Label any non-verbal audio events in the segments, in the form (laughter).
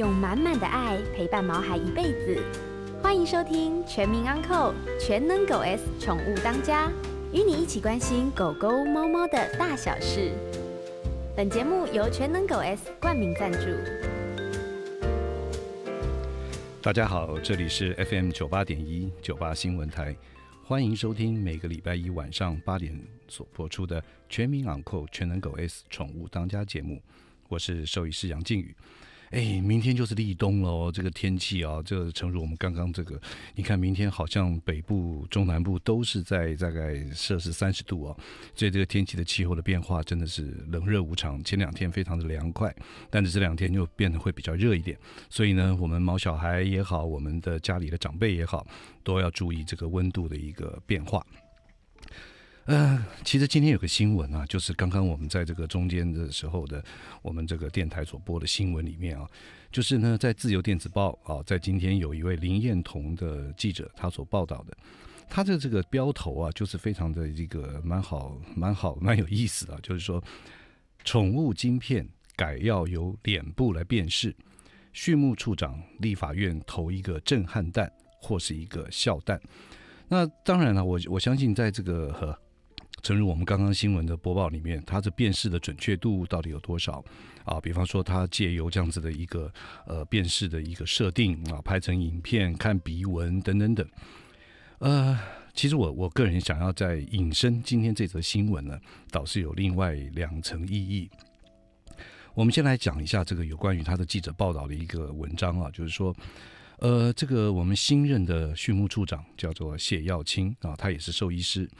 用满满的爱陪伴毛孩一辈子。欢迎收听《全民 Uncle 全能狗 S 宠物当家》，与你一起关心狗狗、猫猫的大小事。本节目由全能狗 S 冠名赞助。大家好，这里是 FM 九八点一九八新闻台，欢迎收听每个礼拜一晚上八点所播出的《全民 Uncle 全能狗 S 宠物当家》节目。我是兽医师杨靖宇。哎，明天就是立冬了哦，这个天气啊，就诚如我们刚刚这个，你看明天好像北部、中南部都是在大概摄氏三十度哦，所以这个天气的气候的变化真的是冷热无常。前两天非常的凉快，但是这两天就变得会比较热一点，所以呢，我们毛小孩也好，我们的家里的长辈也好，都要注意这个温度的一个变化。呃，其实今天有个新闻啊，就是刚刚我们在这个中间的时候的，我们这个电台所播的新闻里面啊，就是呢，在自由电子报啊，在今天有一位林彦彤的记者他所报道的，他的这个标头啊，就是非常的这个蛮好蛮好蛮有意思啊，就是说宠物晶片改要由脸部来辨识，畜牧处长立法院投一个震撼弹或是一个笑弹，那当然了，我我相信在这个和正如我们刚刚新闻的播报里面，它的辨识的准确度到底有多少啊？比方说，它借由这样子的一个呃辨识的一个设定啊，拍成影片看鼻纹等等等。呃，其实我我个人想要在引申今天这则新闻呢，倒是有另外两层意义。我们先来讲一下这个有关于他的记者报道的一个文章啊，就是说。呃，这个我们新任的畜牧处长叫做谢耀清啊，他也是兽医师。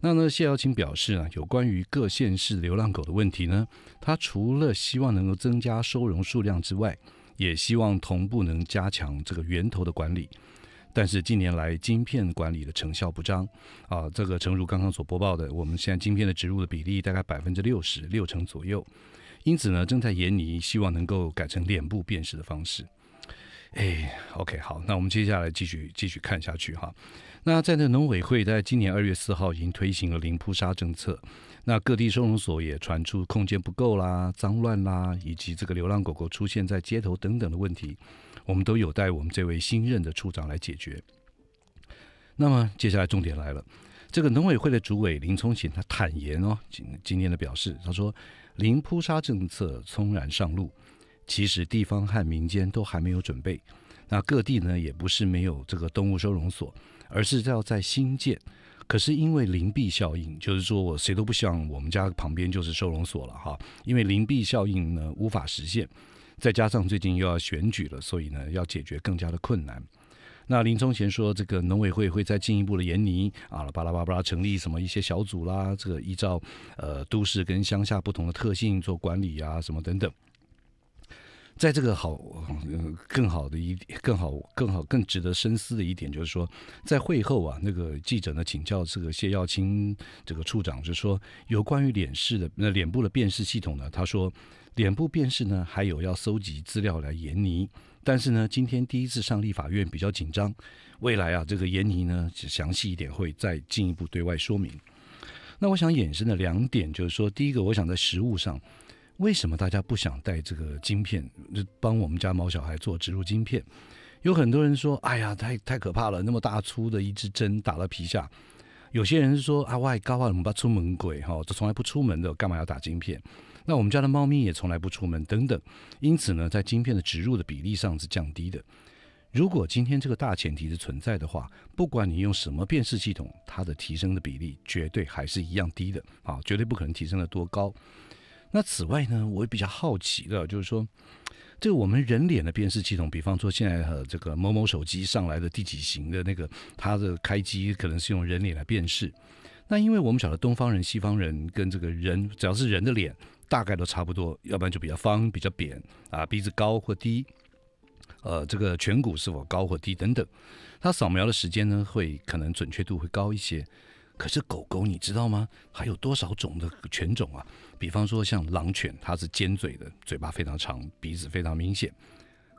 那呢，谢耀清表示啊，有关于各县市流浪狗的问题呢，他除了希望能够增加收容数量之外，也希望同步能加强这个源头的管理。但是近年来晶片管理的成效不彰啊，这个诚如刚刚所播报的，我们现在晶片的植入的比例大概百分之六十六成左右，因此呢，正在研拟希望能够改成脸部辨识的方式。哎，OK，好，那我们接下来继续继续看下去哈。那在那农委会在今年二月四号已经推行了零扑杀政策，那各地收容所也传出空间不够啦、脏乱啦，以及这个流浪狗狗出现在街头等等的问题，我们都有待我们这位新任的处长来解决。那么接下来重点来了，这个农委会的主委林聪贤他坦言哦，今今天的表示，他说零扑杀政策匆然上路。其实地方和民间都还没有准备，那各地呢也不是没有这个动物收容所，而是要在新建。可是因为邻避效应，就是说我谁都不希望我们家旁边就是收容所了哈，因为邻避效应呢无法实现，再加上最近又要选举了，所以呢要解决更加的困难。那林宗贤说，这个农委会会再进一步的研拟啊，巴拉巴拉成立什么一些小组啦，这个依照呃都市跟乡下不同的特性做管理啊，什么等等。在这个好更好的一更好更好更值得深思的一点，就是说，在会后啊，那个记者呢请教这个谢耀清这个处长，就说有关于脸识的那脸部的辨识系统呢，他说脸部辨识呢，还有要搜集资料来研拟，但是呢，今天第一次上立法院比较紧张，未来啊，这个研拟呢，只详细一点会再进一步对外说明。那我想衍生的两点，就是说，第一个，我想在实物上。为什么大家不想带这个晶片？帮我们家猫小孩做植入晶片，有很多人说：“哎呀，太太可怕了！那么大粗的一支针打到皮下。”有些人说：“啊，外高啊，我们不出门鬼哈，就从来不出门的，干嘛要打晶片？”那我们家的猫咪也从来不出门，等等。因此呢，在晶片的植入的比例上是降低的。如果今天这个大前提是存在的话，不管你用什么辨识系统，它的提升的比例绝对还是一样低的啊，绝对不可能提升了多高。那此外呢，我比较好奇的，就是说，这个我们人脸的辨识系统，比方说现在和这个某某手机上来的第几型的那个，它的开机可能是用人脸来辨识。那因为我们晓得东方人、西方人跟这个人，只要是人的脸，大概都差不多，要不然就比较方、比较扁啊，鼻子高或低，呃，这个颧骨是否高或低等等，它扫描的时间呢，会可能准确度会高一些。可是狗狗，你知道吗？还有多少种的犬种啊？比方说像狼犬，它是尖嘴的，嘴巴非常长，鼻子非常明显。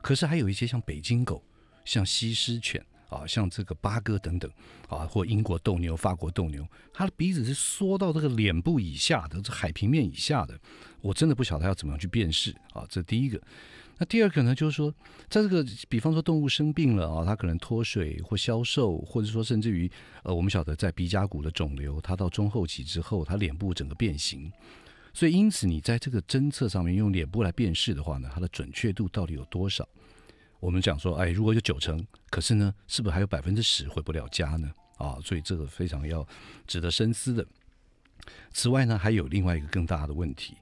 可是还有一些像北京狗、像西施犬啊、像这个八哥等等啊，或英国斗牛、法国斗牛，它的鼻子是缩到这个脸部以下的，这海平面以下的。我真的不晓得要怎么样去辨识啊！这第一个。那第二个呢，就是说，在这个比方说动物生病了啊，它可能脱水或消瘦，或者说甚至于呃，我们晓得在鼻甲骨的肿瘤，它到中后期之后，它脸部整个变形，所以因此你在这个侦测上面用脸部来辨识的话呢，它的准确度到底有多少？我们讲说，哎，如果有九成，可是呢，是不是还有百分之十回不了家呢？啊，所以这个非常要值得深思的。此外呢，还有另外一个更大的问题。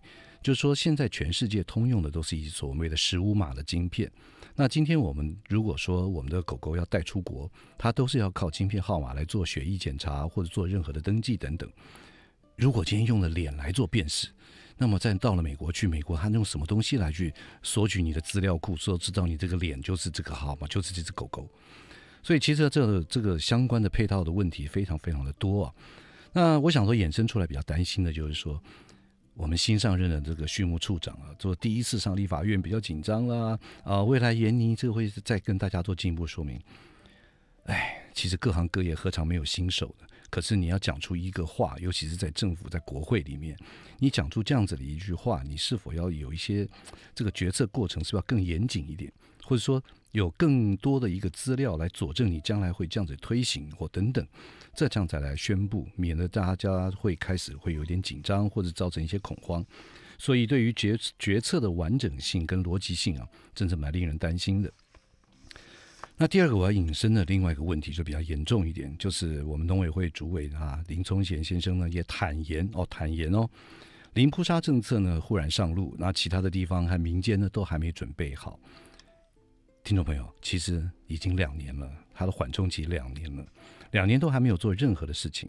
就是说，现在全世界通用的都是一所谓的十五码的晶片。那今天我们如果说我们的狗狗要带出国，它都是要靠晶片号码来做血液检查或者做任何的登记等等。如果今天用了脸来做辨识，那么在到了美国去，美国他用什么东西来去索取你的资料库，说知道你这个脸就是这个号码，就是这只狗狗。所以其实这这个相关的配套的问题非常非常的多啊。那我想说，衍生出来比较担心的就是说。我们新上任的这个畜牧处长啊，做第一次上立法院比较紧张啦。啊，未来严妮这会再跟大家做进一步说明。哎，其实各行各业何尝没有新手的？可是你要讲出一个话，尤其是在政府在国会里面，你讲出这样子的一句话，你是否要有一些这个决策过程是不是要更严谨一点，或者说有更多的一个资料来佐证你将来会这样子推行或等等。这样再来宣布，免得大家会开始会有点紧张，或者造成一些恐慌。所以，对于决决策的完整性跟逻辑性啊，真是蛮令人担心的。那第二个我要引申的另外一个问题，就比较严重一点，就是我们农委会主委啊林宗贤先生呢，也坦言哦，坦言哦，零扑杀政策呢忽然上路，那其他的地方和民间呢都还没准备好。听众朋友，其实已经两年了，他的缓冲期两年了。两年都还没有做任何的事情，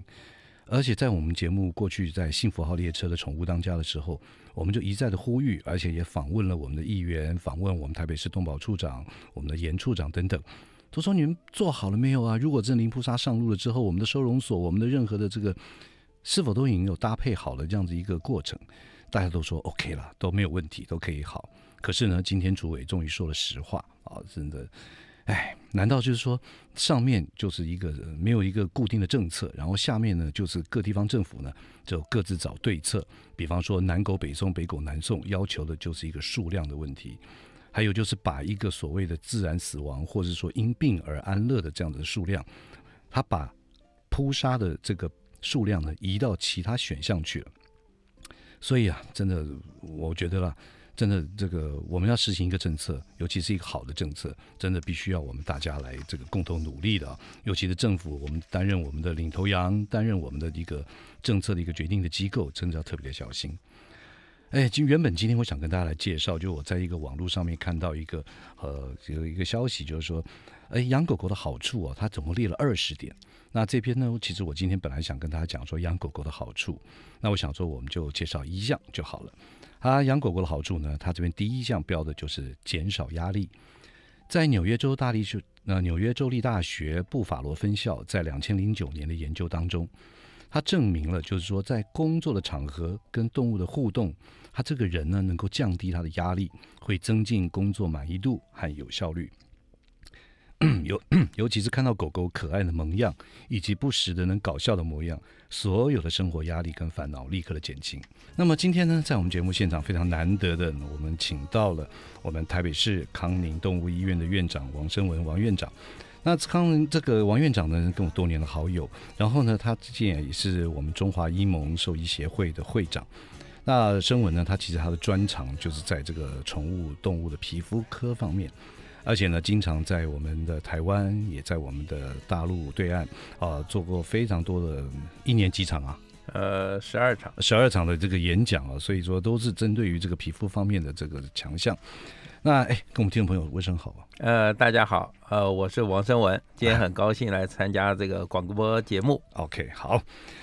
而且在我们节目过去在《幸福号列车》的《宠物当家》的时候，我们就一再的呼吁，而且也访问了我们的议员，访问我们台北市动保处长、我们的严处长等等，都说你们做好了没有啊？如果这灵菩萨上路了之后，我们的收容所、我们的任何的这个是否都已经有搭配好了这样子一个过程？大家都说 OK 了，都没有问题，都可以好。可是呢，今天主委终于说了实话啊，真的。哎，难道就是说上面就是一个没有一个固定的政策，然后下面呢就是各地方政府呢就各自找对策？比方说南狗北送，北狗南送，要求的就是一个数量的问题。还有就是把一个所谓的自然死亡，或者说因病而安乐的这样的数量，他把扑杀的这个数量呢移到其他选项去了。所以啊，真的，我觉得了。真的，这个我们要实行一个政策，尤其是一个好的政策，真的必须要我们大家来这个共同努力的尤其是政府，我们担任我们的领头羊，担任我们的一个政策的一个决定的机构，真的要特别的小心。哎，今原本今天我想跟大家来介绍，就我在一个网络上面看到一个呃有一个消息，就是说，哎，养狗狗的好处啊，它总共列了二十点。那这篇呢，其实我今天本来想跟大家讲说养狗狗的好处，那我想说我们就介绍一样就好了。啊，养狗狗的好处呢？它这边第一项标的就是减少压力。在纽约州大力学，呃纽约州立大学布法罗分校在两千零九年的研究当中，它证明了，就是说在工作的场合跟动物的互动，他这个人呢能够降低他的压力，会增进工作满意度和有效率。尤尤其是看到狗狗可爱的萌样，以及不时的能搞笑的模样，所有的生活压力跟烦恼立刻的减轻。那么今天呢，在我们节目现场非常难得的，我们请到了我们台北市康宁动物医院的院长王生文王院长。那康这个王院长呢，跟我多年的好友。然后呢，他之前也是我们中华医盟兽医协会的会长。那生文呢，他其实他的专长就是在这个宠物动物的皮肤科方面。而且呢，经常在我们的台湾，也在我们的大陆对岸，啊，做过非常多的一年几场啊，呃，十二场，十二场的这个演讲啊，所以说都是针对于这个皮肤方面的这个强项。那哎，跟我们听众朋友问声好啊。呃，大家好，呃，我是王生文，(laughs) 今天很高兴来参加这个广播节目。OK，好。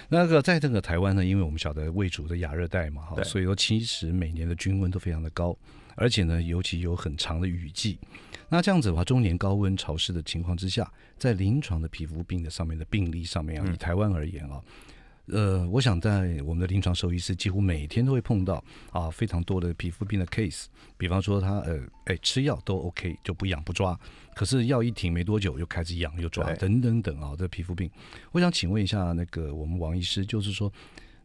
那个在这个台湾呢，因为我们晓得为主的亚热带嘛，哈，所以说其实每年的均温都非常的高，而且呢，尤其有很长的雨季。那这样子的话，中年高温潮湿的情况之下，在临床的皮肤病的上面的病例上面啊，以台湾而言啊，呃，我想在我们的临床，兽医师几乎每天都会碰到啊，非常多的皮肤病的 case，比方说他呃，哎，吃药都 OK，就不痒不抓，可是药一停没多久，又开始痒又抓，等等等啊，这皮肤病，我想请问一下那个我们王医师，就是说。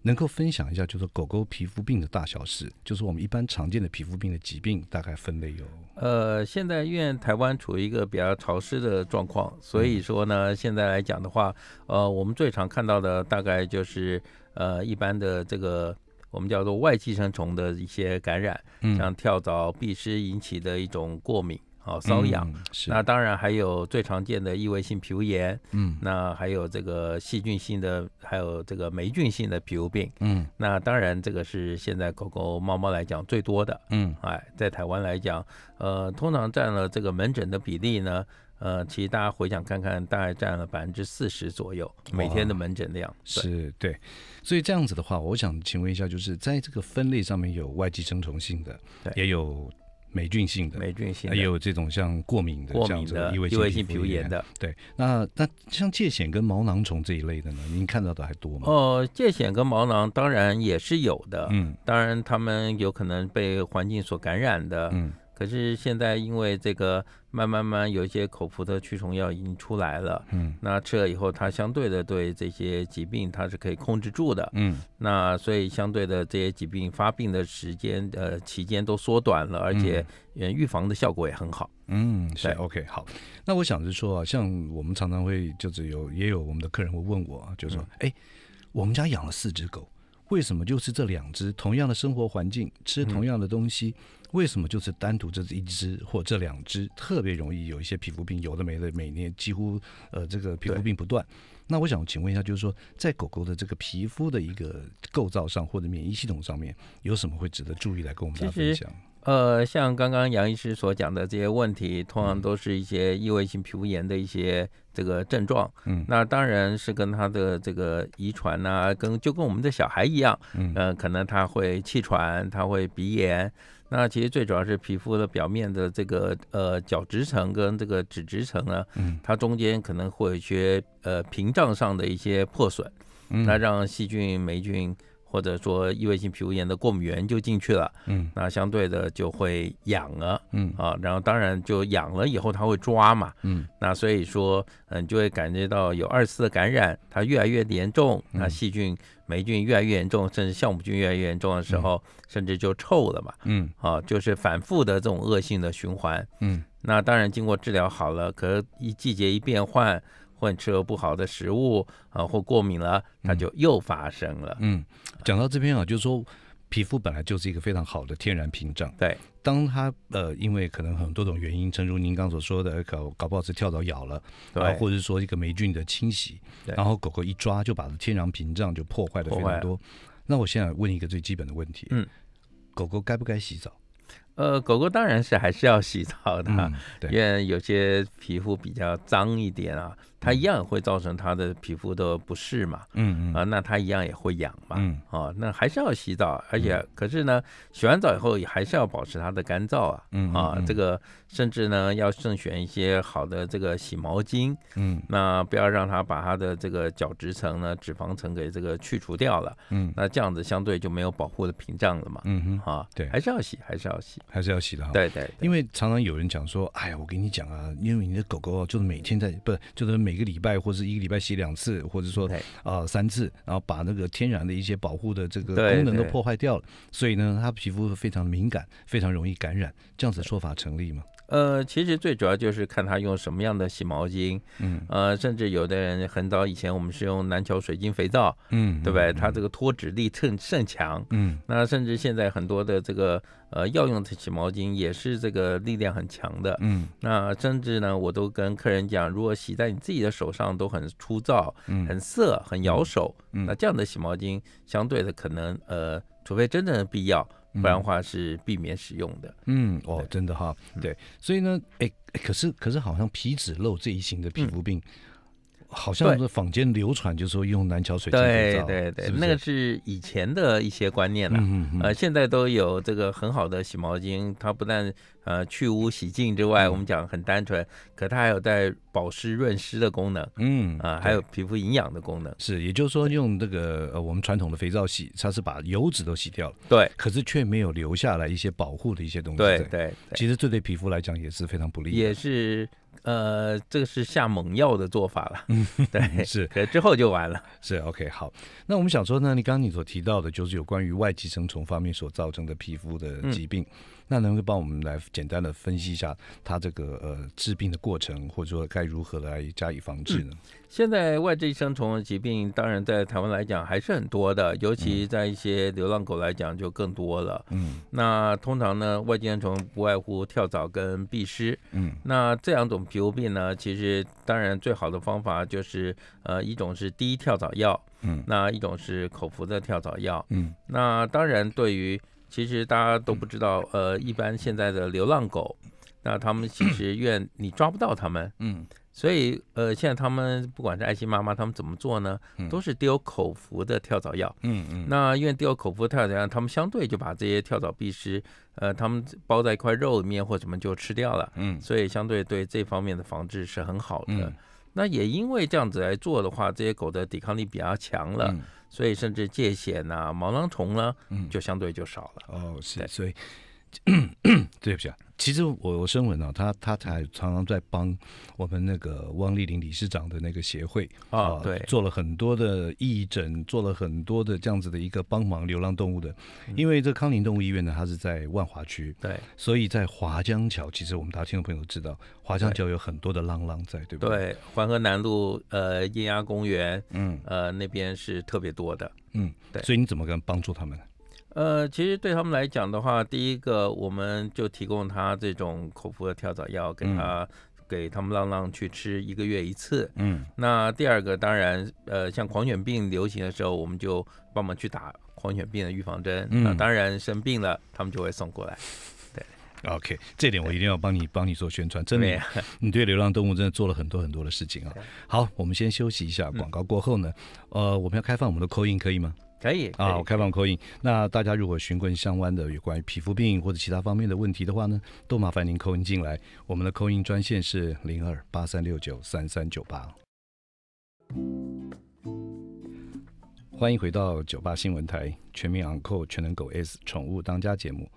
能够分享一下，就是狗狗皮肤病的大小事，就是我们一般常见的皮肤病的疾病大概分类有。呃，现在因为台湾处于一个比较潮湿的状况，所以说呢，现在来讲的话，呃，我们最常看到的大概就是呃一般的这个我们叫做外寄生虫的一些感染，像跳蚤、蜱虱引起的一种过敏。哦，瘙痒，那当然还有最常见的异位性皮炎，嗯，那还有这个细菌性的，还有这个霉菌性的皮肤病，嗯，那当然这个是现在狗狗、猫猫来讲最多的，嗯，哎，在台湾来讲，呃，通常占了这个门诊的比例呢，呃，其实大家回想看看，大概占了百分之四十左右，每天的门诊量，是对，所以这样子的话，我想请问一下，就是在这个分类上面，有外寄生虫性的，也有。霉菌性的，霉菌性的也有这种像过敏的，过敏的异味性皮炎的，对。那那像疥藓跟毛囊虫这一类的呢，您看到的还多吗？哦，疥藓跟毛囊当然也是有的，嗯，当然他们有可能被环境所感染的，嗯。可是现在，因为这个慢慢慢有一些口服的驱虫药已经出来了，嗯，那吃了以后，它相对的对这些疾病，它是可以控制住的，嗯，那所以相对的这些疾病发病的时间，呃，期间都缩短了，而且，呃，预防的效果也很好，嗯，是 OK，好。那我想着说啊，像我们常常会就是有也有我们的客人会问我，就说，哎，我们家养了四只狗，为什么就是这两只同样的生活环境，吃同样的东西？为什么就是单独这一只或这两只特别容易有一些皮肤病，有的没的，每年几乎呃这个皮肤病不断。那我想请问一下，就是说在狗狗的这个皮肤的一个构造上或者免疫系统上面有什么会值得注意来跟我们大家分享？呃，像刚刚杨医师所讲的这些问题，通常都是一些异位性皮肤炎的一些这个症状。嗯，那当然是跟它的这个遗传啊，跟就跟我们的小孩一样，嗯，可能他会气喘，他会鼻炎。那其实最主要是皮肤的表面的这个呃角质层跟这个脂质层啊，嗯，它中间可能会有一些呃屏障上的一些破损，嗯，那让细菌、霉菌或者说异位性皮肤炎的过敏源就进去了，嗯，那相对的就会痒了，嗯，啊，然后当然就痒了以后它会抓嘛，嗯，那所以说嗯就会感觉到有二次的感染，它越来越严重，那细菌。霉菌越来越严重，甚至酵母菌越来越严重的时候，甚至就臭了嘛。嗯，啊，就是反复的这种恶性的循环。嗯，那当然经过治疗好了，可一季节一变换，换吃了不好的食物啊，或过敏了，它就又发生了。嗯，讲到这边啊，就是说。皮肤本来就是一个非常好的天然屏障。对，当它呃，因为可能很多种原因，正如您刚所说的，搞搞不好是跳蚤咬了，然后或者说一个霉菌的侵袭，然后狗狗一抓就把天然屏障就破坏的非常多。那我现在问一个最基本的问题：嗯，狗狗该不该洗澡？呃，狗狗当然是还是要洗澡的，对因为有些皮肤比较脏一点啊。它一样会造成它的皮肤的不适嘛？嗯嗯啊，那它一样也会痒嘛？嗯啊，那还是要洗澡，而且可是呢，洗完澡以后也还是要保持它的干燥啊。嗯啊，这个甚至呢要慎选一些好的这个洗毛巾。嗯，那不要让它把它的这个角质层呢、脂肪层给这个去除掉了。嗯，那这样子相对就没有保护的屏障了嘛。嗯哼啊，对，还是要洗，还是要洗，还是要洗的。对对，因为常常有人讲说，哎呀，我跟你讲啊，因为你的狗狗就是每天在不就是每一个礼拜或者一个礼拜洗两次，或者说啊三次，然后把那个天然的一些保护的这个功能都破坏掉了，所以呢，他皮肤非常敏感，非常容易感染，这样子说法成立吗？呃，其实最主要就是看他用什么样的洗毛巾，嗯，呃，甚至有的人很早以前我们是用南桥水晶肥皂，嗯，对不对？它这个脱脂力甚甚强，嗯，那甚至现在很多的这个呃药用的洗毛巾也是这个力量很强的，嗯，那甚至呢，我都跟客人讲，如果洗在你自己的手上都很粗糙、很涩、很咬手，那这样的洗毛巾相对的可能呃，除非真正的必要。不然的话是避免使用的。嗯，哦，真的哈，对，所以呢，哎，可是可是好像皮脂漏这一型的皮肤病。好像是坊间流传，就是说用南桥水对对对，那个是以前的一些观念了。呃，现在都有这个很好的洗毛巾，它不但呃去污洗净之外，我们讲很单纯，可它还有带保湿润湿的功能。嗯啊，还有皮肤营养的功能。是，也就是说，用这个呃我们传统的肥皂洗，它是把油脂都洗掉了。对，可是却没有留下来一些保护的一些东西。对对，其实这对皮肤来讲也是非常不利。也是。呃，这个是下猛药的做法了，对，是，可之后就完了。是，OK，好。那我们想说呢，你刚刚你所提到的，就是有关于外寄生虫方面所造成的皮肤的疾病。那能不能帮我们来简单的分析一下它这个呃治病的过程，或者说该如何来加以防治呢？现在外寄生虫疾病当然在台湾来讲还是很多的，尤其在一些流浪狗来讲就更多了。嗯，那通常呢，外寄生虫不外乎跳蚤跟蜱虱。嗯，那这两种皮肤病呢，其实当然最好的方法就是呃一种是低跳蚤药，嗯，那一种是口服的跳蚤药。嗯，那当然对于其实大家都不知道，呃，一般现在的流浪狗，那他们其 (clears throat) 实愿你抓不到他们，嗯，所以呃，现在他们不管是爱心妈妈他们怎么做呢，都是丢口服的跳蚤药，嗯嗯，那因为丢口服跳蚤药，他们相对就把这些跳蚤必须，呃，他们包在一块肉里面或什么就吃掉了，嗯，所以相对对这方面的防治是很好的。那也因为这样子来做的话，这些狗的抵抗力比较强了，所以甚至疥癣呐、毛囊虫呢，就相对就少了。哦，是的，所以，(coughs) 对不起啊。其实我我深闻啊，他他才常常在帮我们那个汪丽玲理事长的那个协会啊，对，做了很多的义诊，做了很多的这样子的一个帮忙流浪动物的。因为这康宁动物医院呢，它是在万华区，对，所以在华江桥。其实我们大家听众朋友都知道，华江桥有很多的浪浪在，对不对？对，环河南路呃，液压公园，嗯，呃，那边是特别多的，嗯，对。所以你怎么跟帮助他们呢？呃，其实对他们来讲的话，第一个，我们就提供他这种口服的跳蚤药给他，给他们浪浪去吃一个月一次。嗯。那第二个，当然，呃，像狂犬病流行的时候，我们就帮忙去打狂犬病的预防针。嗯。那当然生病了，他们就会送过来。对。OK，这点我一定要帮你帮你做宣传，真的，你对流浪动物真的做了很多很多的事情啊。好，我们先休息一下，广告过后呢，呃，我们要开放我们的扣印，可以吗？可以啊，我开放扣音。那大家如果询问相关的有关于皮肤病或者其他方面的问题的话呢，都麻烦您扣音进来。我们的扣音专线是零二八三六九三三九八。欢迎回到九八新闻台《全民昂扣全能狗 S 宠物当家》节目，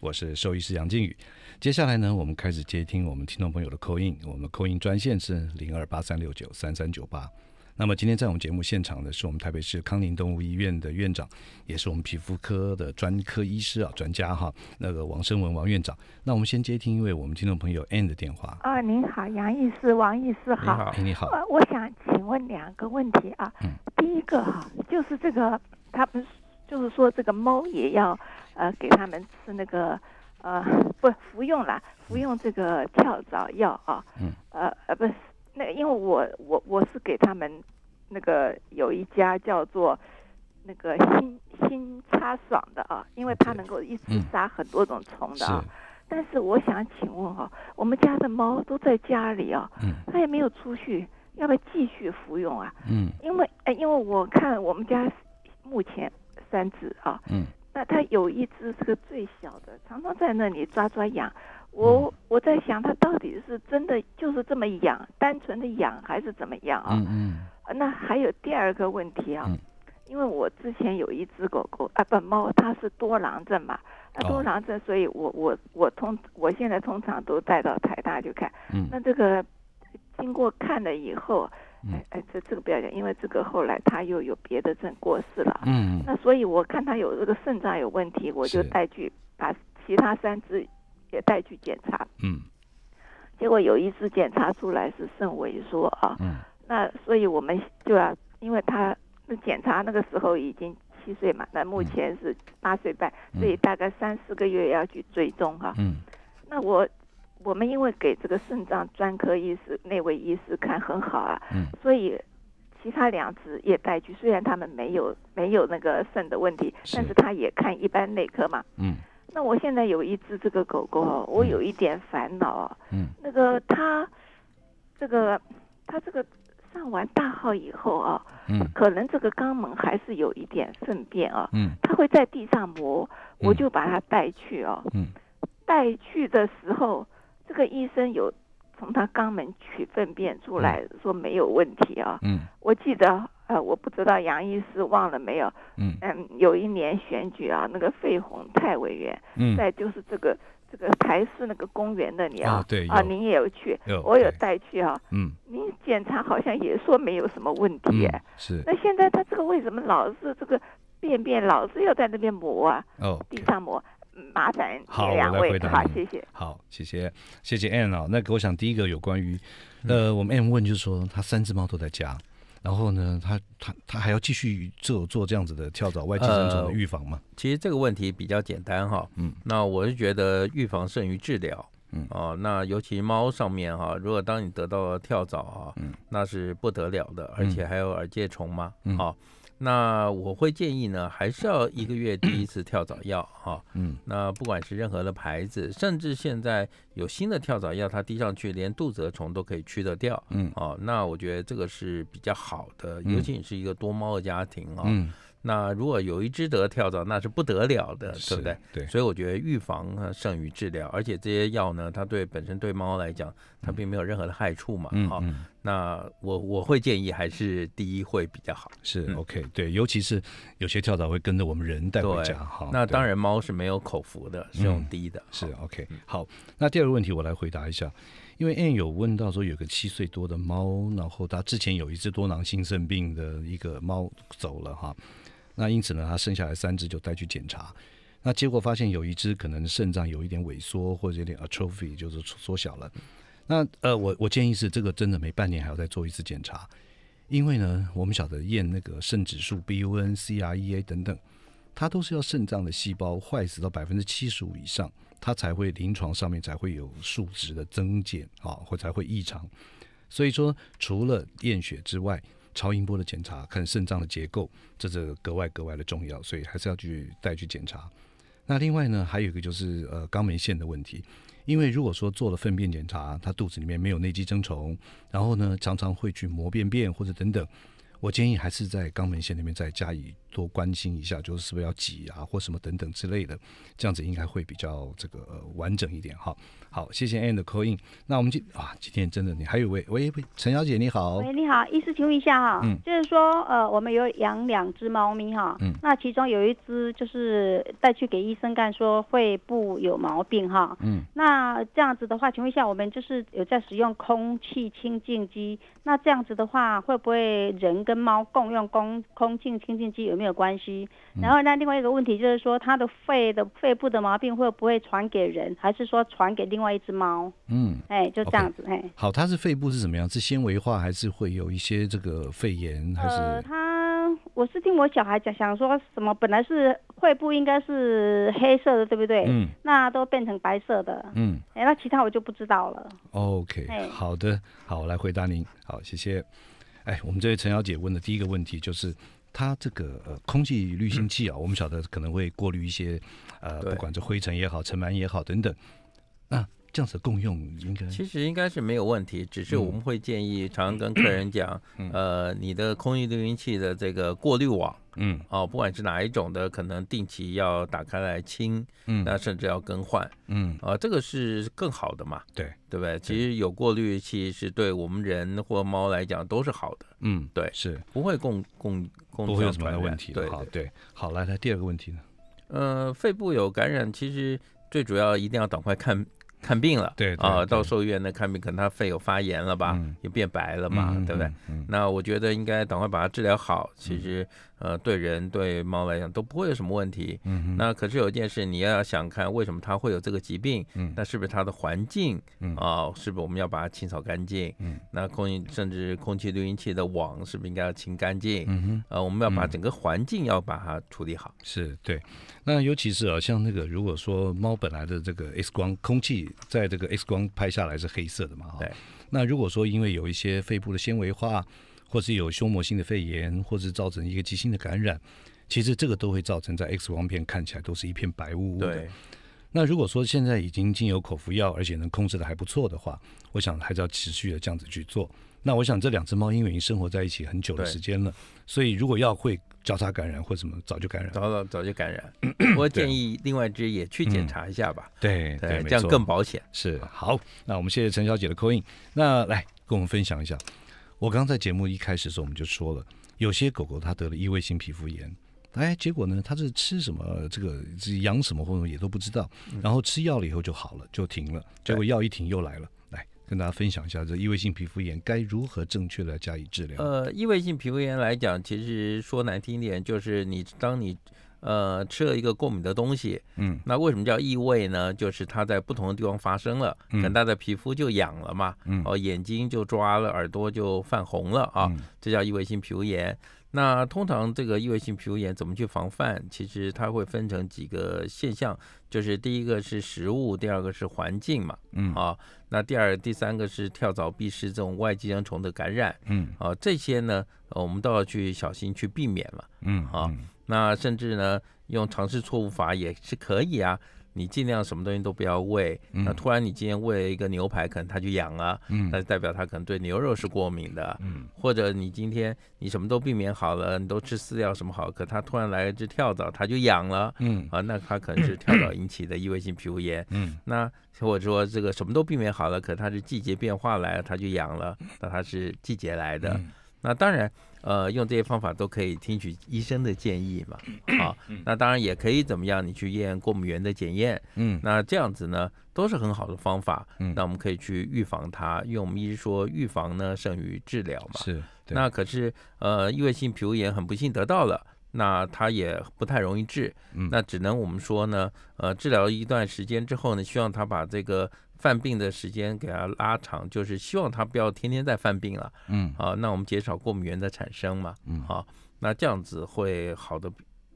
我是兽医师杨靖宇。接下来呢，我们开始接听我们听众朋友的扣音。我们的扣音专线是零二八三六九三三九八。那么今天在我们节目现场的是我们台北市康宁动物医院的院长，也是我们皮肤科的专科医师啊专家哈，那个王生文王院长。那我们先接听一位我们听众朋友 N 的电话啊，您好，杨医师、王医师，你好，你好，我我想请问两个问题啊，嗯，第一个哈，就是这个他们就是说这个猫也要呃给他们吃那个呃不服用了，服用这个跳蚤药啊，嗯，呃呃不是。那因为我我我是给他们那个有一家叫做那个新新擦爽的啊，因为它能够一直杀很多种虫的。是。但是我想请问哈，我们家的猫都在家里啊，它也没有出去，要不要继续服用啊？嗯。因为哎，因为我看我们家目前三只啊，嗯，那它有一只是最小的，常常在那里抓抓痒。我我在想，它到底是真的就是这么养，单纯的养还是怎么样啊？嗯嗯。那还有第二个问题啊。嗯。因为我之前有一只狗狗啊，不猫，它是多囊症嘛。它多囊症，所以，我我我通，我现在通常都带到台大去看。嗯。那这个经过看了以后，哎哎，这这个不要讲，因为这个后来它又有别的症过世了。嗯。那所以我看它有这个肾脏有问题，我就带去把其他三只。也带去检查，嗯，结果有一次检查出来是肾萎缩啊，嗯，那所以我们就要，因为他检查那个时候已经七岁嘛，那目前是八岁半，所以大概三四个月要去追踪哈，嗯，那我我们因为给这个肾脏专科医师那位医师看很好啊，嗯，所以其他两只也带去，虽然他们没有没有那个肾的问题，是，但是他也看一般内科嘛，嗯。那我现在有一只这个狗狗，我有一点烦恼。嗯，那个它，这个它这个上完大号以后啊，嗯，可能这个肛门还是有一点粪便啊，嗯，它会在地上磨，我就把它带去啊，嗯，带去的时候，这个医生有从他肛门取粪便出来说没有问题啊，嗯，我记得。呃，我不知道杨医师忘了没有？嗯嗯，有一年选举啊，那个费洪泰委员，嗯，在就是这个这个台市那个公园那里啊，对啊，您也有去，我有带去啊，嗯，您检查好像也说没有什么问题，是。那现在他这个为什么老是这个便便老是要在那边磨啊？哦，地上磨。麻烦。好，我来回答。好，谢谢。好，谢谢谢谢 Anne 啊，那我想第一个有关于呃，我们 Anne 问就是说，他三只猫都在家。然后呢，他他他还要继续做做这样子的跳蚤、外寄生虫的预防嘛？其实这个问题比较简单哈，嗯，那我是觉得预防胜于治疗，嗯啊，那尤其猫上面哈，如果当你得到了跳蚤啊，嗯，那是不得了的，而且还有耳疥虫嘛，哦。那我会建议呢，还是要一个月第一 (clears throat) 次跳蚤药啊。嗯，那不管是任何的牌子，甚至现在有新的跳蚤药，它滴上去连肚子的虫都可以去得掉。嗯，哦，那我觉得这个是比较好的，尤其你是一个多猫的家庭啊。那如果有一只得跳蚤，那是不得了的，对不对？对，所以我觉得预防胜于治疗，而且这些药呢，它对本身对猫来讲，它并没有任何的害处嘛。嗯，好，那我我会建议还是第一会比较好。是，OK，对，尤其是有些跳蚤会跟着我们人带回家哈。那当然，猫是没有口服的，是用滴的。是，OK，好。那第二个问题我来回答一下，因为 Anne 有问到说有个七岁多的猫，然后它之前有一只多囊性肾病的一个猫走了哈。那因此呢，他剩下来三只就带去检查，那结果发现有一只可能肾脏有一点萎缩，或者有点 atrophy，就是缩小了。那呃，我我建议是这个真的每半年还要再做一次检查，因为呢，我们晓得验那个肾指数 BUN、CREA 等等，它都是要肾脏的细胞坏死到百分之七十五以上，它才会临床上面才会有数值的增减啊，或才会异常。所以说，除了验血之外，超音波的检查，看肾脏的结构，这是格外格外的重要，所以还是要去带去检查。那另外呢，还有一个就是呃，肛门腺的问题，因为如果说做了粪便检查，他肚子里面没有内寄生虫，然后呢，常常会去磨便便或者等等，我建议还是在肛门腺那边再加以。多关心一下，就是是不是要挤啊，或什么等等之类的，这样子应该会比较这个完整一点哈。好，谢谢 a n d Coin。那我们今啊，今天真的，你还有位喂陈小姐你好，喂你好，医师请问一下哈，嗯，就是说呃，我们有养两只猫咪哈，嗯，那其中有一只就是带去给医生看，说会不有毛病哈，嗯，那这样子的话，请问一下我们就是有在使用空气清净机，那这样子的话会不会人跟猫共用空空气清净机有？没有关系。然后那另外一个问题就是说，他的肺的肺部的毛病会不会传给人，还是说传给另外一只猫？嗯，哎，就这样子。哎，好，它是肺部是怎么样？是纤维化，还是会有一些这个肺炎？还是？呃，他我是听我小孩讲，想说什么，本来是肺部应该是黑色的，对不对？嗯，那都变成白色的。嗯，哎，那其他我就不知道了。OK，好的，好，我来回答您。好，谢谢。哎，我们这位陈小姐问的第一个问题就是。它这个空气滤清器啊，我们晓得可能会过滤一些，呃，不管是灰尘也好、尘螨也好等等，那。这样子共用应该其实应该是没有问题，只是我们会建议常跟客人讲，呃，你的空气滤清器的这个过滤网，嗯，哦，不管是哪一种的，可能定期要打开来清，嗯，那甚至要更换，嗯，啊，这个是更好的嘛，对对不对？其实有过滤器是对我们人或猫来讲都是好的，嗯，对，是不会共共共有什么问题的，对对。好，来来，第二个问题呢，呃，肺部有感染，其实最主要一定要赶快看。看病了，对啊，到兽医院那看病，可能他肺有发炎了吧，又变白了嘛，对不对？那我觉得应该赶快把它治疗好，其实。呃，对人对猫来讲都不会有什么问题。嗯，那可是有一件事，你要想看为什么它会有这个疾病，嗯，那是不是它的环境？嗯啊，是不是我们要把它清扫干净？嗯，那空甚至空气滤清器的网是不是应该要清干净？嗯哼，呃，我们要把整个环境要把它处理好。是对。那尤其是啊，像那个如果说猫本来的这个 X 光，空气在这个 X 光拍下来是黑色的嘛？对，那如果说因为有一些肺部的纤维化。或是有胸膜性的肺炎，或是造成一个急性的感染，其实这个都会造成在 X 光片看起来都是一片白雾雾的。那如果说现在已经进有口服药，而且能控制的还不错的话，我想还是要持续的这样子去做。那我想这两只猫因为已经生活在一起很久的时间了，所以如果要会交叉感染或什么，早就感染，早早早就感染。(clears throat) 我建议另外一只也去检查一下吧，对对，这样更保险。是好，那我们谢谢陈小姐的 c o 那来跟我们分享一下。我刚在节目一开始的时候我们就说了，有些狗狗它得了异位性皮肤炎，哎，结果呢，它是吃什么这个养什么或者也都不知道，然后吃药了以后就好了，就停了，结果药一停又来了。来跟大家分享一下这异位性皮肤炎该如何正确的加以治疗。呃，异位性皮肤炎来讲，其实说难听一点就是你当你。呃，吃了一个过敏的东西，嗯，那为什么叫异味呢？就是它在不同的地方发生了，很大的皮肤就痒了嘛，嗯，哦，眼睛就抓了，耳朵就泛红了啊，这叫异味性皮炎。那通常这个异味性皮炎怎么去防范？其实它会分成几个现象，就是第一个是食物，第二个是环境嘛，嗯，啊，那第二、第三个是跳蚤、壁虱这种外寄生虫的感染，嗯，啊，这些呢，我们都要去小心去避免嘛，嗯，啊。那甚至呢，用尝试错误法也是可以啊。你尽量什么东西都不要喂。那突然你今天喂了一个牛排，可能它就痒了，那代表它可能对牛肉是过敏的。或者你今天你什么都避免好了，你都吃饲料什么好，可它突然来一只跳蚤，它就痒了。啊，那它可能是跳蚤引起的异位性皮肤炎。那或者说这个什么都避免好了，可它是季节变化来，它就痒了，那它是季节来的。那当然。呃，用这些方法都可以听取医生的建议嘛？好，(coughs) 那当然也可以怎么样？你去验过敏原的检验，嗯，那这样子呢都是很好的方法。那我们可以去预防它，因为我们一直说预防呢胜于治疗嘛。是，那可是呃，异位性皮炎很不幸得到了，那它也不太容易治，那只能我们说呢，呃，治疗一段时间之后呢，希望他把这个。犯病的时间给它拉长，就是希望它不要天天在犯病了。嗯，啊，那我们减少过敏原的产生嘛。嗯，啊，那这样子会好的，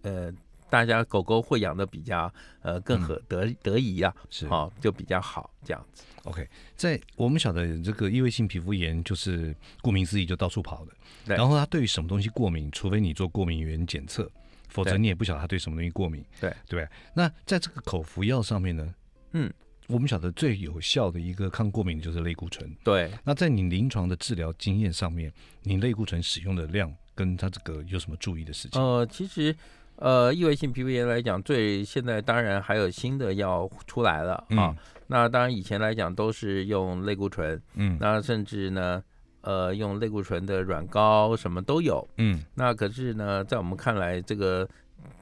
呃，大家狗狗会养的比较，呃，更合得得宜啊。是，啊，就比较好这样子。OK，在我们晓得这个异位性皮肤炎就是顾名思义就到处跑的，然后它对于什么东西过敏，除非你做过敏原检测，否则你也不晓得它对什么东西过敏。对，对。那在这个口服药上面呢？嗯。我们晓得最有效的一个抗过敏就是类固醇。对。那在你临床的治疗经验上面，你类固醇使用的量跟它这个有什么注意的事情？呃，其实，呃，异位性皮肤炎来讲，最现在当然还有新的要出来了啊。那当然以前来讲都是用类固醇，嗯，那甚至呢，呃，用类固醇的软膏什么都有，嗯，那可是呢，在我们看来这个。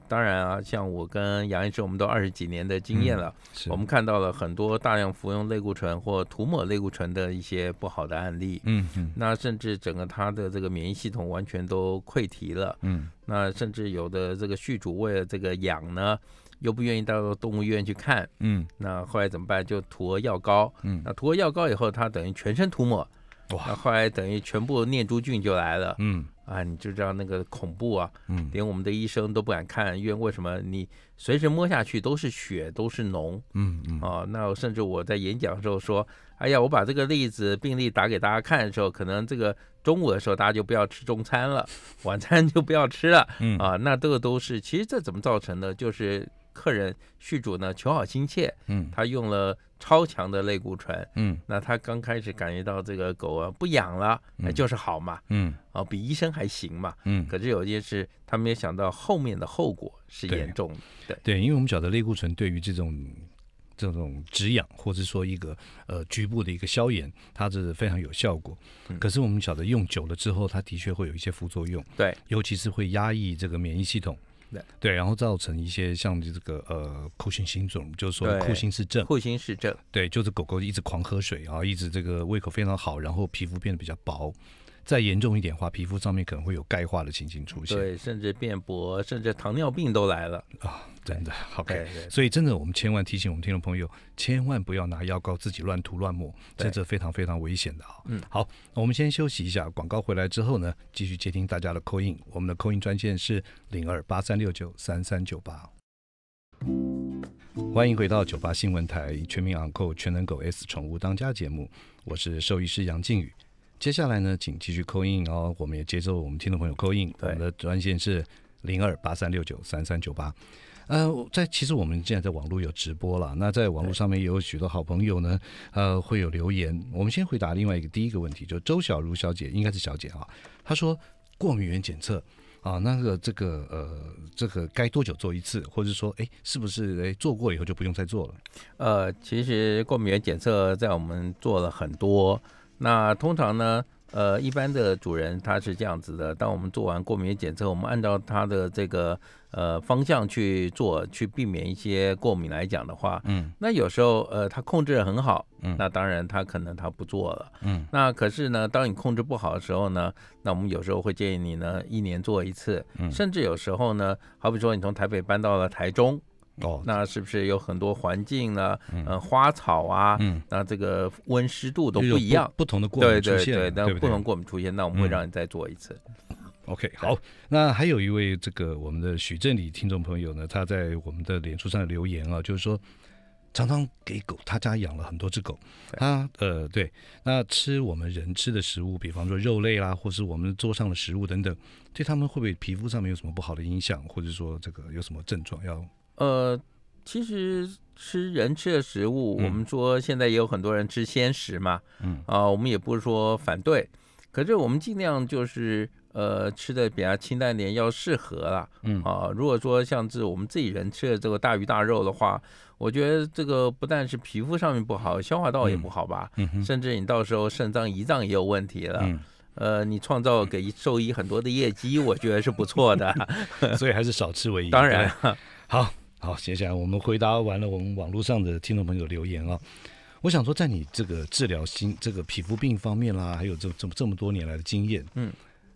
当然啊，像我跟杨医生，我们都二十几年的经验了，我们看到了很多大量服用类固醇或涂抹类固醇的一些不好的案例。嗯那甚至整个他的这个免疫系统完全都溃堤了。嗯。那甚至有的这个续主为了这个养呢，又不愿意到动物医院去看。嗯。那后来怎么办？就涂了药膏。嗯。那涂了药膏以后，他等于全身涂抹。哇。那后来等于全部念珠菌就来了。嗯。啊，你就知道那个恐怖啊，连我们的医生都不敢看因为为什么？你随时摸下去都是血，都是脓。嗯嗯啊，那甚至我在演讲的时候说，哎呀，我把这个例子病例打给大家看的时候，可能这个中午的时候大家就不要吃中餐了，晚餐就不要吃了。嗯啊，那这个都是，其实这怎么造成的？就是客人续主呢，求好心切，嗯，他用了。超强的类固醇，嗯，那他刚开始感觉到这个狗啊不痒了，那就是好嘛，嗯，哦比医生还行嘛，嗯，可是有些是他没有想到后面的后果是严重的，对对，因为我们晓得类固醇对于这种这种止痒，或者说一个呃局部的一个消炎，它是非常有效果，可是我们晓得用久了之后，它的确会有一些副作用，对，尤其是会压抑这个免疫系统。对，然后造成一些像这个呃，库欣肿，就是说库欣是症，库欣是症，对，就是狗狗一直狂喝水啊，一直这个胃口非常好，然后皮肤变得比较薄。再严重一点的话，皮肤上面可能会有钙化的情形出现，对，甚至变薄，甚至糖尿病都来了啊！真的，OK，所以真的，我们千万提醒我们听众朋友，千万不要拿药膏自己乱涂乱抹，这这非常非常危险的啊！嗯，好，我们先休息一下，广告回来之后呢，继续接听大家的扣印，我们的扣印专线是零二八三六九三三九八，欢迎回到九八新闻台全民昂扣全能狗 S 宠物当家节目，我是兽医师杨靖宇。接下来呢，请继续扣印，然后我们也接受我们听众朋友扣印。我们的专线是零二八三六九三三九八。呃，在其实我们现在在网络有直播了，那在网络上面也有许多好朋友呢，呃，会有留言。我们先回答另外一个第一个问题，就周小茹小姐，应该是小姐啊，她说过敏原检测啊，那个这个呃，这个该多久做一次，或者说哎，是不是哎做过以后就不用再做了？呃，其实过敏原检测在我们做了很多。那通常呢，呃，一般的主人他是这样子的：当我们做完过敏检测，我们按照他的这个呃方向去做，去避免一些过敏来讲的话，嗯，那有时候呃他控制的很好，嗯，那当然他可能他不做了，嗯，那可是呢，当你控制不好的时候呢，那我们有时候会建议你呢一年做一次，甚至有时候呢，好比说你从台北搬到了台中。哦，那是不是有很多环境呢？嗯，花草啊，嗯，那这个温湿度都不一样，不同的过对对对，那不同过敏出现，那我们会让你再做一次。OK，好。那还有一位这个我们的许正理听众朋友呢，他在我们的脸书上留言啊，就是说，常常给狗，他家养了很多只狗，他呃，对，那吃我们人吃的食物，比方说肉类啦，或是我们桌上的食物等等，对他们会不会皮肤上面有什么不好的影响，或者说这个有什么症状要？呃，其实吃人吃的食物，我们说现在也有很多人吃鲜食嘛，嗯啊，我们也不是说反对，可是我们尽量就是呃吃的比较清淡点，要适合了，嗯啊，如果说像是我们自己人吃的这个大鱼大肉的话，我觉得这个不但是皮肤上面不好，消化道也不好吧，嗯甚至你到时候肾脏、胰脏也有问题了，嗯，呃，你创造给兽医很多的业绩，我觉得是不错的，(laughs) 所以还是少吃为宜。当然，好。好，接下来我们回答完了我们网络上的听众朋友留言啊。我想说，在你这个治疗心这个皮肤病方面啦，还有这这这么多年来的经验，嗯，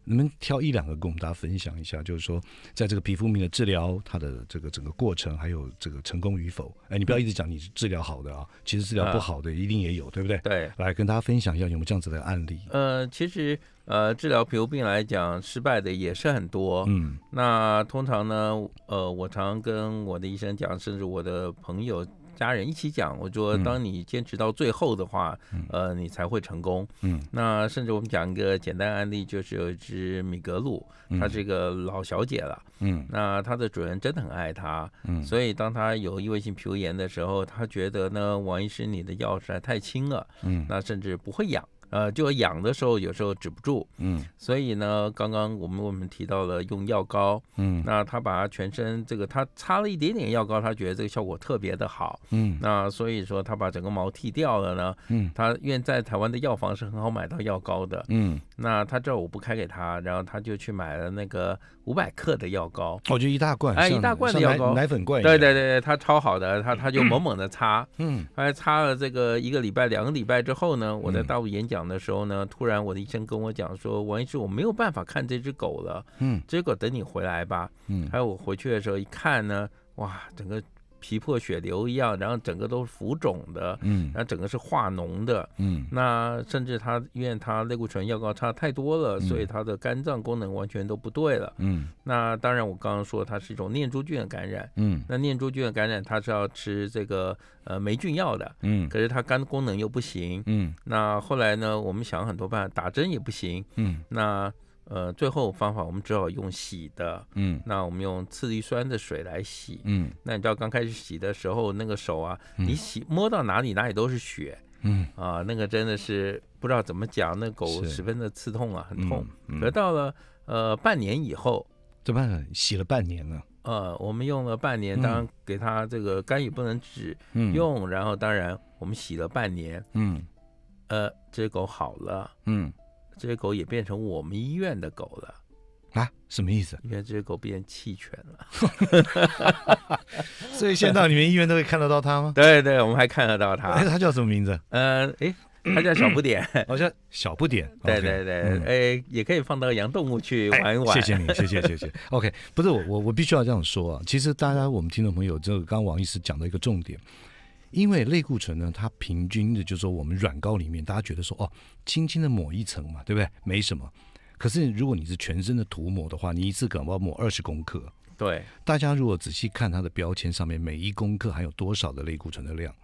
你们挑一两个跟我们大家分享一下，就是说在这个皮肤病的治疗，它的这个整个过程，还有这个成功与否，哎，你不要一直讲你治疗好的啊，其实治疗不好的一定也有，对不对？对，来跟大家分享一下有没有这样子的案例？呃，其实。呃，治疗皮肤病来讲，失败的也是很多。嗯，那通常呢，呃，我常跟我的医生讲，甚至我的朋友、家人一起讲，我说，当你坚持到最后的话，呃，你才会成功。嗯，那甚至我们讲一个简单案例，就是有一只米格鲁，它是一个老小姐了。嗯，那它的主人真的很爱它。嗯，所以当它有异位性皮炎的时候，它觉得呢，王医生你的药实在太轻了。嗯，那甚至不会痒。呃，就痒的时候有时候止不住，嗯，所以呢，刚刚我们我们提到了用药膏，嗯，那他把他全身这个他擦了一点点药膏，他觉得这个效果特别的好，嗯，那所以说他把整个毛剃掉了呢，嗯，他因为在台湾的药房是很好买到药膏的，嗯，那他这我不开给他，然后他就去买了那个。五百克的药膏，我就一大罐，哎，一大罐的药膏，奶粉罐。对对对它超好的，它它就猛猛的擦，嗯，来擦了这个一个礼拜、两个礼拜之后呢，我在大陆演讲的时候呢，突然我的医生跟我讲说，王医师，我没有办法看这只狗了，嗯，这只狗等你回来吧，嗯，还有我回去的时候一看呢，哇，整个。皮破血流一样，然后整个都是浮肿的，嗯，然后整个是化脓的，嗯，那甚至他因为他类固醇药膏差太多了，所以他的肝脏功能完全都不对了，嗯，那当然我刚刚说它是一种念珠菌感染，嗯，那念珠菌感染它是要吃这个呃霉菌药的，嗯，可是他肝功能又不行，嗯，那后来呢我们想了很多办法打针也不行，嗯，那。呃，最后方法我们只好用洗的，嗯，那我们用次氯酸的水来洗，嗯，那你知道刚开始洗的时候那个手啊，你洗摸到哪里哪里都是血，嗯，啊，那个真的是不知道怎么讲，那狗十分的刺痛啊，很痛。可到了呃半年以后，这半洗了半年呢？呃，我们用了半年，当然给它这个干预不能只用，然后当然我们洗了半年，嗯，呃，这狗好了，嗯。这些狗也变成我们医院的狗了，啊，什么意思？因为这些狗变弃犬了，(laughs) 所以现在你们医院都可以看得到它吗？对对，我们还看得到它。它叫什么名字？呃，哎，它叫小不点。好叫小不点。(laughs) 对对对，哎，也可以放到养动物去玩一玩。谢谢你，谢谢谢谢。OK，不是我我我必须要这样说啊。其实大家我们听众朋友，这个刚王医师讲的一个重点。因为类固醇呢，它平均的就是说我们软膏里面，大家觉得说哦，轻轻的抹一层嘛，对不对？没什么。可是如果你是全身的涂抹的话，你一次搞不好抹二十公克。对。大家如果仔细看它的标签上面，每一公克含有多少的类固醇的量？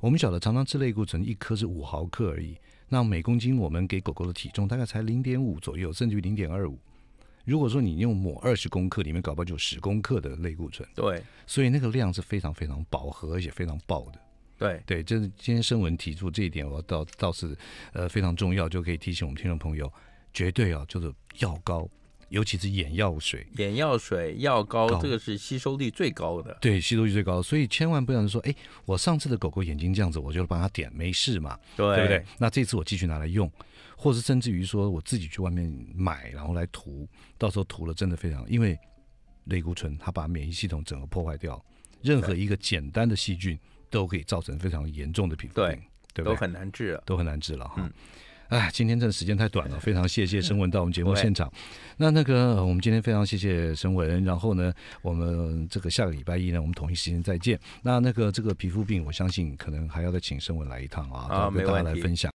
我们晓得，常常吃类固醇一颗是五毫克而已。那每公斤我们给狗狗的体重大概才零点五左右，甚至于零点二五。如果说你用抹二十公克，里面搞不好就有十公克的类固醇。对。所以那个量是非常非常饱和，而且非常爆的。对对，就是今天新闻提出这一点，我倒倒是呃非常重要，就可以提醒我们听众朋友，绝对啊，就是药膏，尤其是眼药水，眼药水、药膏这个是吸收率最高的，对，吸收率最高，所以千万不要说，哎，我上次的狗狗眼睛这样子，我就帮它点，没事嘛，对不对？那这次我继续拿来用，或是甚至于说我自己去外面买，然后来涂，到时候涂了真的非常，因为类固醇它把免疫系统整个破坏掉，任何一个简单的细菌。都可以造成非常严重的皮肤病，对，都很难治了，都很难治了哈。哎，今天真的时间太短了，非常谢谢申文到我们节目现场。那那个我们今天非常谢谢申文，然后呢，我们这个下个礼拜一呢，我们同一时间再见。那那个这个皮肤病，我相信可能还要再请申文来一趟啊，跟大家来分享。